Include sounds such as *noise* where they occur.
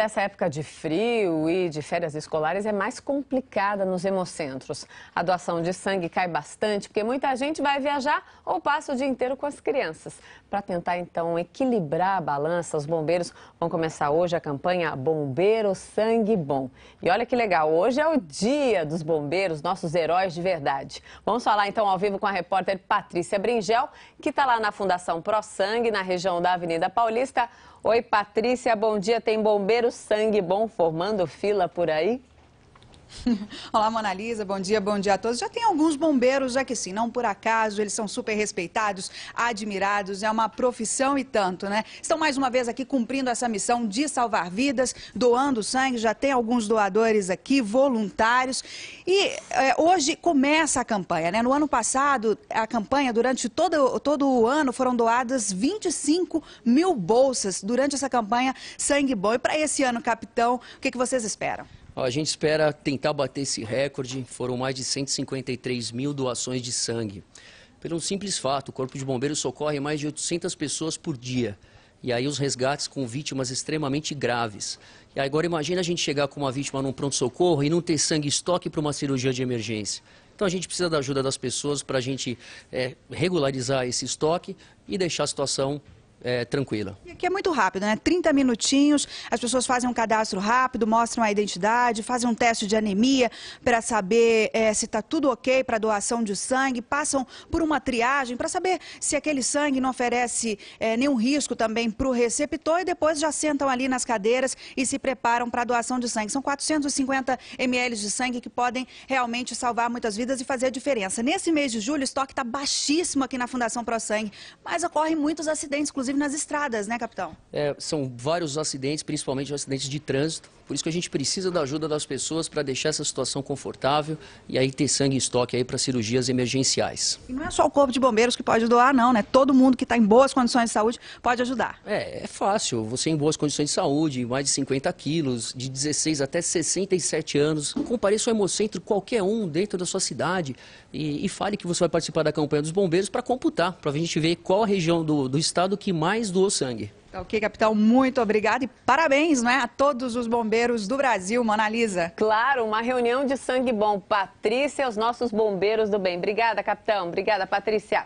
essa época de frio e de férias escolares é mais complicada nos hemocentros. A doação de sangue cai bastante porque muita gente vai viajar ou passa o dia inteiro com as crianças. Para tentar então equilibrar a balança, os bombeiros vão começar hoje a campanha Bombeiro Sangue Bom. E olha que legal, hoje é o dia dos bombeiros, nossos heróis de verdade. Vamos falar então ao vivo com a repórter Patrícia Bringel, que está lá na Fundação Pro Sangue, na região da Avenida Paulista. Oi, Patrícia, bom dia. Tem bombeiro sangue bom formando fila por aí? *laughs* Olá, Monalisa, bom dia, bom dia a todos. Já tem alguns bombeiros, já que sim, não por acaso, eles são super respeitados, admirados, é uma profissão e tanto, né? Estão mais uma vez aqui cumprindo essa missão de salvar vidas, doando sangue, já tem alguns doadores aqui, voluntários. E é, hoje começa a campanha, né? No ano passado, a campanha, durante todo, todo o ano, foram doadas 25 mil bolsas durante essa campanha Sangue Bom. E para esse ano, capitão, o que, que vocês esperam? A gente espera tentar bater esse recorde. Foram mais de 153 mil doações de sangue. Pelo simples fato, o Corpo de Bombeiros socorre mais de 800 pessoas por dia. E aí os resgates com vítimas extremamente graves. E agora imagina a gente chegar com uma vítima num pronto-socorro e não ter sangue estoque para uma cirurgia de emergência. Então a gente precisa da ajuda das pessoas para a gente é, regularizar esse estoque e deixar a situação é, tranquila. E aqui é muito rápido, né? 30 minutinhos, as pessoas fazem um cadastro rápido, mostram a identidade, fazem um teste de anemia para saber é, se está tudo ok para doação de sangue, passam por uma triagem para saber se aquele sangue não oferece é, nenhum risco também para o receptor e depois já sentam ali nas cadeiras e se preparam para a doação de sangue. São 450 ml de sangue que podem realmente salvar muitas vidas e fazer a diferença. Nesse mês de julho, o estoque está baixíssimo aqui na Fundação ProSangue, mas ocorrem muitos acidentes, inclusive inclusive nas estradas, né, capitão? É, são vários acidentes, principalmente acidentes de trânsito. Por isso que a gente precisa da ajuda das pessoas para deixar essa situação confortável e aí ter sangue em estoque aí para cirurgias emergenciais. E não é só o corpo de bombeiros que pode doar, não, né? Todo mundo que está em boas condições de saúde pode ajudar. É, é fácil. Você em boas condições de saúde, mais de 50 quilos, de 16 até 67 anos, compareça ao Hemocentro qualquer um dentro da sua cidade e, e fale que você vai participar da campanha dos bombeiros para computar, para a gente ver qual a região do, do estado que mais doou sangue. Tá ok, capitão, muito obrigada e parabéns né, a todos os bombeiros do Brasil, Monalisa. Claro, uma reunião de sangue bom. Patrícia, os nossos bombeiros do bem. Obrigada, capitão. Obrigada, Patrícia.